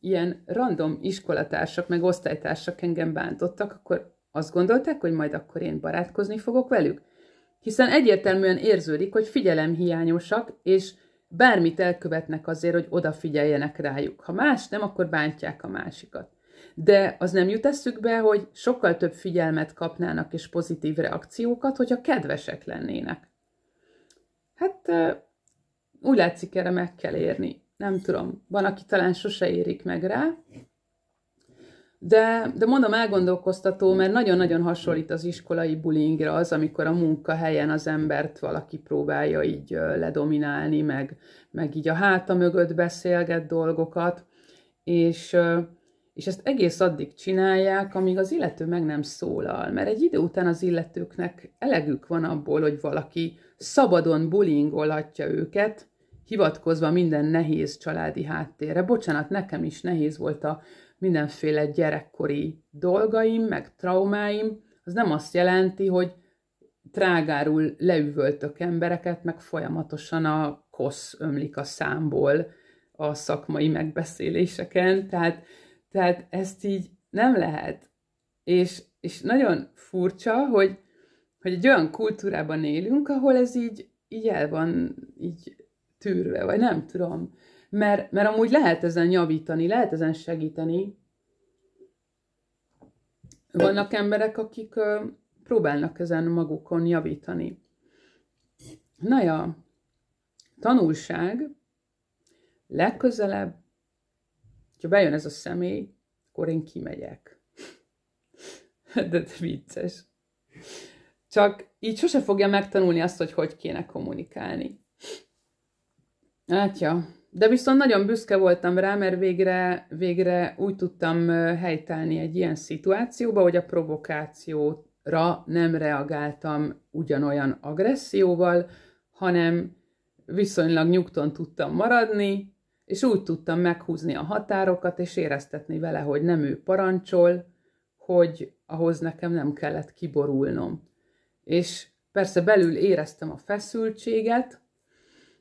S1: ilyen random iskolatársak, meg osztálytársak engem bántottak, akkor azt gondolták, hogy majd akkor én barátkozni fogok velük. Hiszen egyértelműen érződik, hogy figyelemhiányosak, és bármit elkövetnek azért, hogy odafigyeljenek rájuk. Ha más nem, akkor bántják a másikat. De az nem jut be, hogy sokkal több figyelmet kapnának és pozitív reakciókat, hogyha kedvesek lennének. Hát úgy látszik, erre meg kell érni. Nem tudom, van, aki talán sose érik meg rá, de, de mondom, elgondolkoztató, mert nagyon-nagyon hasonlít az iskolai bulingra az, amikor a munkahelyen az embert valaki próbálja így ledominálni, meg, meg így a háta mögött beszélget dolgokat, és, és ezt egész addig csinálják, amíg az illető meg nem szólal, mert egy idő után az illetőknek elegük van abból, hogy valaki szabadon bulingolhatja őket, hivatkozva minden nehéz családi háttérre. Bocsánat, nekem is nehéz volt a mindenféle gyerekkori dolgaim, meg traumáim, az nem azt jelenti, hogy trágárul leüvöltök embereket, meg folyamatosan a kosz ömlik a számból a szakmai megbeszéléseken, tehát, tehát ezt így nem lehet. És, és nagyon furcsa, hogy, hogy egy olyan kultúrában élünk, ahol ez így, így el van így tűrve, vagy nem tudom mert, mert amúgy lehet ezen javítani, lehet ezen segíteni. Vannak emberek, akik ö, próbálnak ezen magukon javítani. Na ja, tanulság, legközelebb, ha bejön ez a személy, akkor én kimegyek. de, de vicces. Csak így sose fogja megtanulni azt, hogy hogy kéne kommunikálni. Hát ja, de viszont nagyon büszke voltam rá, mert végre, végre úgy tudtam helytállni egy ilyen szituációba, hogy a provokációra nem reagáltam ugyanolyan agresszióval, hanem viszonylag nyugton tudtam maradni, és úgy tudtam meghúzni a határokat, és éreztetni vele, hogy nem ő parancsol, hogy ahhoz nekem nem kellett kiborulnom. És persze belül éreztem a feszültséget,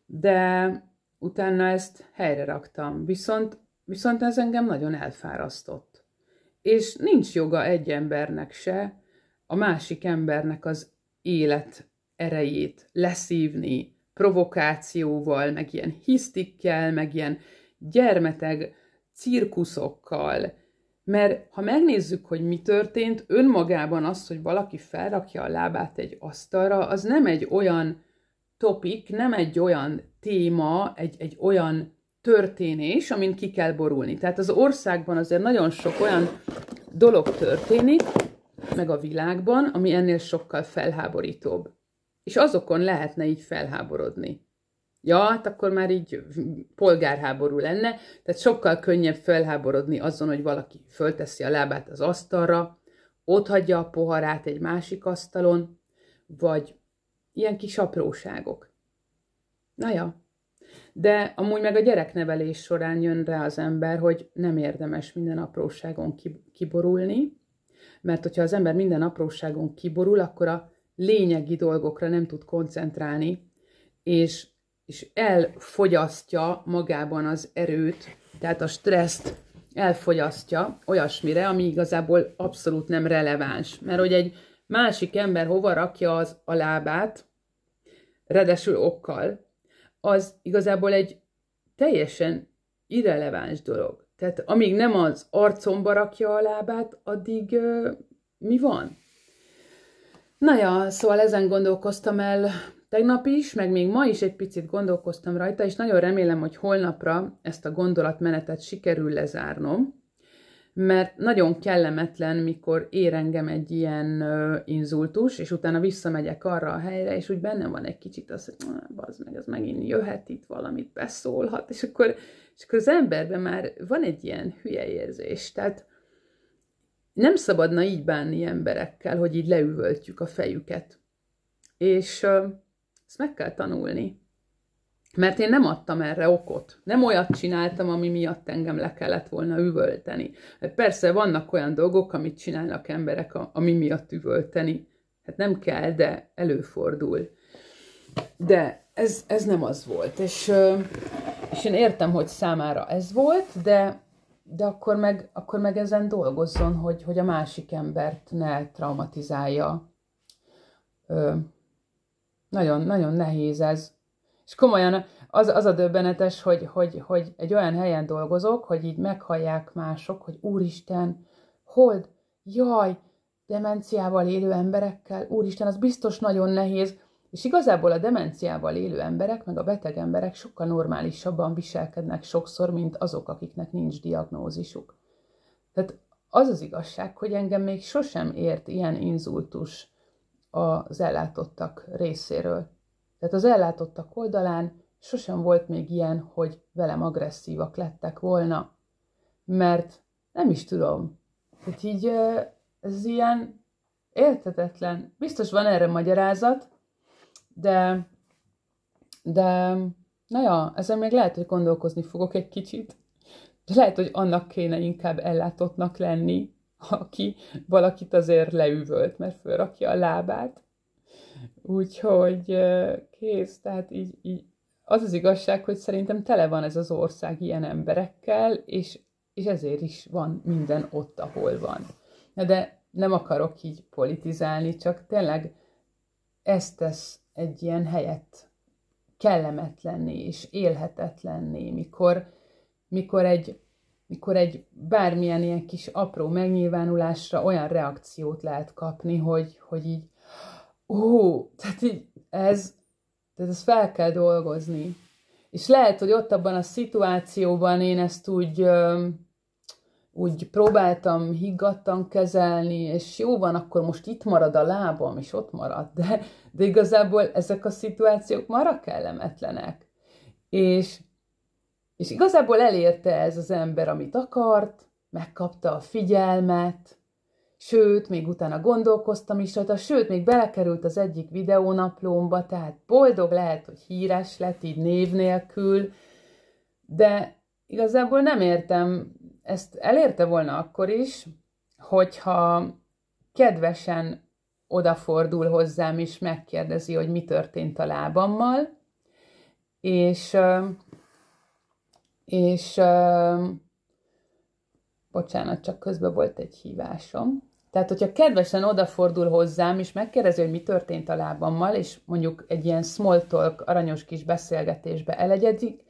S1: de utána ezt helyre raktam, viszont, viszont ez engem nagyon elfárasztott. És nincs joga egy embernek se a másik embernek az élet erejét leszívni provokációval, meg ilyen hisztikkel, meg ilyen gyermeteg cirkuszokkal, mert ha megnézzük, hogy mi történt, önmagában az, hogy valaki felrakja a lábát egy asztalra, az nem egy olyan topik, nem egy olyan téma, egy, egy olyan történés, amin ki kell borulni. Tehát az országban azért nagyon sok olyan dolog történik, meg a világban, ami ennél sokkal felháborítóbb. És azokon lehetne így felháborodni. Ja, hát akkor már így polgárháború lenne, tehát sokkal könnyebb felháborodni azon, hogy valaki fölteszi a lábát az asztalra, ott hagyja a poharát egy másik asztalon, vagy ilyen kis apróságok. Na ja, de amúgy meg a gyereknevelés során jön rá az ember, hogy nem érdemes minden apróságon kiborulni, mert hogyha az ember minden apróságon kiborul, akkor a lényegi dolgokra nem tud koncentrálni, és, és elfogyasztja magában az erőt, tehát a stresszt elfogyasztja olyasmire, ami igazából abszolút nem releváns. Mert hogy egy másik ember hova rakja az a lábát, redesül okkal, az igazából egy teljesen irreleváns dolog. Tehát amíg nem az arcomba rakja a lábát, addig ö, mi van? Na ja, szóval ezen gondolkoztam el tegnap is, meg még ma is egy picit gondolkoztam rajta, és nagyon remélem, hogy holnapra ezt a gondolatmenetet sikerül lezárnom mert nagyon kellemetlen, mikor ér engem egy ilyen ö, inzultus, és utána visszamegyek arra a helyre, és úgy benne van egy kicsit az, hogy ah, az meg, az megint jöhet itt valamit, beszólhat, és akkor, és akkor az emberben már van egy ilyen hülye érzés. Tehát nem szabadna így bánni emberekkel, hogy így leüvöltjük a fejüket. És ö, ezt meg kell tanulni mert én nem adtam erre okot. Nem olyat csináltam, ami miatt engem le kellett volna üvölteni. Mert hát persze vannak olyan dolgok, amit csinálnak emberek, ami miatt üvölteni. Hát nem kell, de előfordul. De ez, ez nem az volt. És, és én értem, hogy számára ez volt, de, de akkor, meg, akkor meg ezen dolgozzon, hogy, hogy a másik embert ne traumatizálja. Nagyon-nagyon nehéz ez és komolyan az, az a döbbenetes, hogy, hogy, hogy egy olyan helyen dolgozok, hogy így meghallják mások, hogy úristen, hold, jaj, demenciával élő emberekkel, úristen, az biztos nagyon nehéz, és igazából a demenciával élő emberek, meg a beteg emberek sokkal normálisabban viselkednek sokszor, mint azok, akiknek nincs diagnózisuk. Tehát az az igazság, hogy engem még sosem ért ilyen inzultus az ellátottak részéről. Tehát az ellátottak oldalán sosem volt még ilyen, hogy velem agresszívak lettek volna. Mert nem is tudom. Tehát így ez ilyen értetetlen. Biztos van erre magyarázat, de, de na ja, ezen még lehet, hogy gondolkozni fogok egy kicsit. De lehet, hogy annak kéne inkább ellátottnak lenni, aki valakit azért leüvölt, mert fölrakja a lábát. Úgyhogy kész, tehát így, így az az igazság, hogy szerintem tele van ez az ország ilyen emberekkel, és, és ezért is van minden ott, ahol van. Na de nem akarok így politizálni, csak tényleg ezt tesz egy ilyen helyet kellemetlenné és élhetetlenné, mikor, mikor egy mikor egy bármilyen ilyen kis apró megnyilvánulásra olyan reakciót lehet kapni, hogy, hogy így ó, tehát így ez, tehát ezt fel kell dolgozni. És lehet, hogy ott abban a szituációban én ezt úgy, úgy próbáltam higgadtan kezelni, és jó van, akkor most itt marad a lábam, és ott marad, de, de igazából ezek a szituációk mara kellemetlenek. És, és igazából elérte ez az ember, amit akart, megkapta a figyelmet, sőt, még utána gondolkoztam is rajta, sőt, még belekerült az egyik videónaplómba, tehát boldog lehet, hogy híres lett, így név nélkül, de igazából nem értem, ezt elérte volna akkor is, hogyha kedvesen odafordul hozzám, és megkérdezi, hogy mi történt a lábammal, és, és bocsánat, csak közben volt egy hívásom. Tehát, hogyha kedvesen odafordul hozzám, és megkérdezi, hogy mi történt a lábammal, és mondjuk egy ilyen small talk, aranyos kis beszélgetésbe elegyedik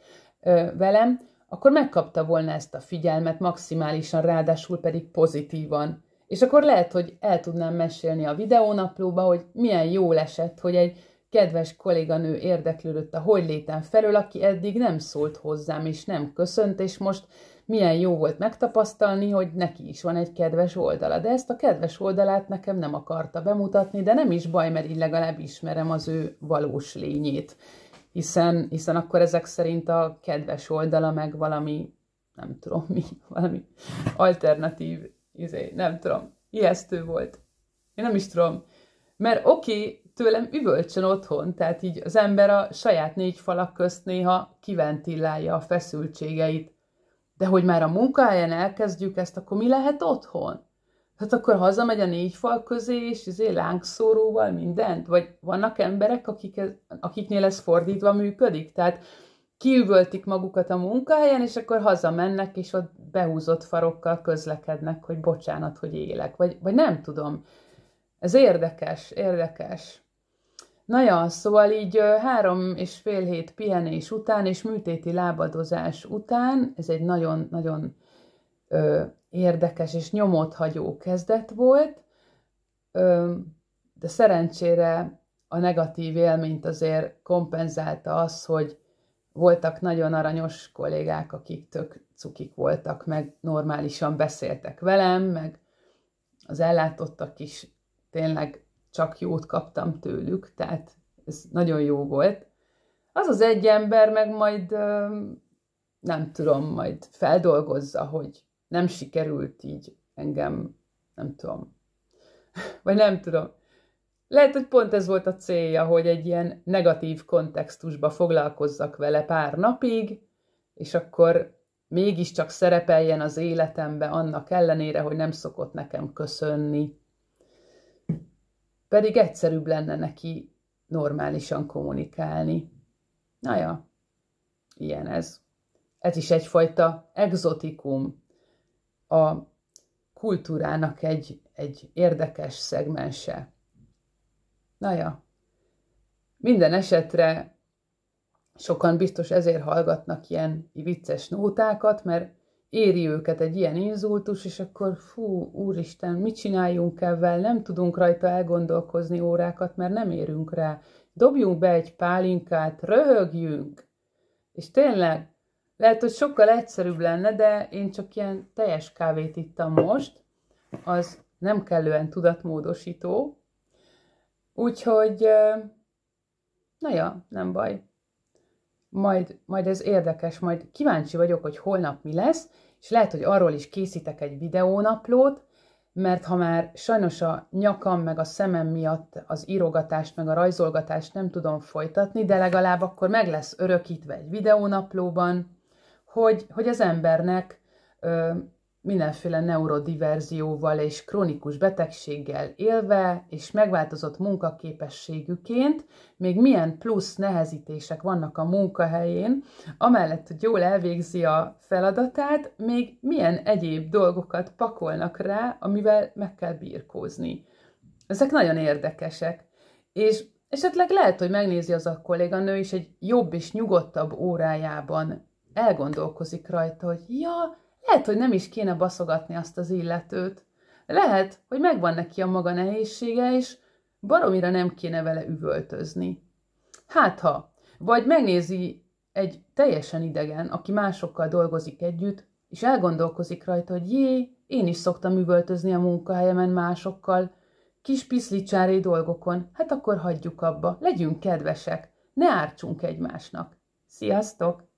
S1: ö, velem, akkor megkapta volna ezt a figyelmet maximálisan, ráadásul pedig pozitívan. És akkor lehet, hogy el tudnám mesélni a videónaplóba, hogy milyen jó esett, hogy egy kedves kolléganő érdeklődött a hogy létem felől, aki eddig nem szólt hozzám, és nem köszönt, és most milyen jó volt megtapasztalni, hogy neki is van egy kedves oldala, de ezt a kedves oldalát nekem nem akarta bemutatni, de nem is baj, mert így legalább ismerem az ő valós lényét, hiszen, hiszen akkor ezek szerint a kedves oldala meg valami, nem tudom mi, valami alternatív, izé, nem tudom, ijesztő volt. Én nem is tudom. Mert oké, okay, tőlem üvölcsön otthon, tehát így az ember a saját négy falak közt néha kiventillálja a feszültségeit, de hogy már a munkahelyen elkezdjük ezt, akkor mi lehet otthon? Hát akkor hazamegy a négy fal közé, és izé lángszóróval mindent? Vagy vannak emberek, akik ez, akiknél ez fordítva működik? Tehát kiüvöltik magukat a munkahelyen, és akkor hazamennek, és ott behúzott farokkal közlekednek, hogy bocsánat, hogy élek. Vagy, vagy nem tudom. Ez érdekes, érdekes. Na ja, szóval így három és fél hét pihenés után és műtéti lábadozás után, ez egy nagyon-nagyon érdekes és nyomot hagyó kezdet volt, ö, de szerencsére a negatív élményt azért kompenzálta az, hogy voltak nagyon aranyos kollégák, akik tök cukik voltak, meg normálisan beszéltek velem, meg az ellátottak is tényleg csak jót kaptam tőlük, tehát ez nagyon jó volt. Az az egy ember meg majd, nem tudom, majd feldolgozza, hogy nem sikerült így engem, nem tudom, vagy nem tudom. Lehet, hogy pont ez volt a célja, hogy egy ilyen negatív kontextusba foglalkozzak vele pár napig, és akkor mégiscsak szerepeljen az életembe annak ellenére, hogy nem szokott nekem köszönni, pedig egyszerűbb lenne neki normálisan kommunikálni. Na ja, ilyen ez. Ez is egyfajta exotikum. A kultúrának egy, egy érdekes szegmense. Na ja, minden esetre sokan biztos ezért hallgatnak ilyen vicces nótákat, mert éri őket egy ilyen inzultus, és akkor fú, úristen, mit csináljunk ebben, nem tudunk rajta elgondolkozni órákat, mert nem érünk rá. Dobjunk be egy pálinkát, röhögjünk. És tényleg, lehet, hogy sokkal egyszerűbb lenne, de én csak ilyen teljes kávét ittam most, az nem kellően tudatmódosító, úgyhogy, na ja, nem baj majd, majd ez érdekes, majd kíváncsi vagyok, hogy holnap mi lesz, és lehet, hogy arról is készítek egy videónaplót, mert ha már sajnos a nyakam meg a szemem miatt az írogatást meg a rajzolgatást nem tudom folytatni, de legalább akkor meg lesz örökítve egy videónaplóban, hogy, hogy az embernek ö, mindenféle neurodiverzióval és krónikus betegséggel élve, és megváltozott munkaképességüként, még milyen plusz nehezítések vannak a munkahelyén, amellett, hogy jól elvégzi a feladatát, még milyen egyéb dolgokat pakolnak rá, amivel meg kell birkózni. Ezek nagyon érdekesek. És esetleg lehet, hogy megnézi az a kolléganő is egy jobb és nyugodtabb órájában, elgondolkozik rajta, hogy ja, lehet, hogy nem is kéne baszogatni azt az illetőt. Lehet, hogy megvan neki a maga nehézsége, és baromira nem kéne vele üvöltözni. Hát ha, vagy megnézi egy teljesen idegen, aki másokkal dolgozik együtt, és elgondolkozik rajta, hogy jé, én is szoktam üvöltözni a munkahelyemen másokkal, kis piszlicsári dolgokon, hát akkor hagyjuk abba, legyünk kedvesek, ne ártsunk egymásnak. Sziasztok!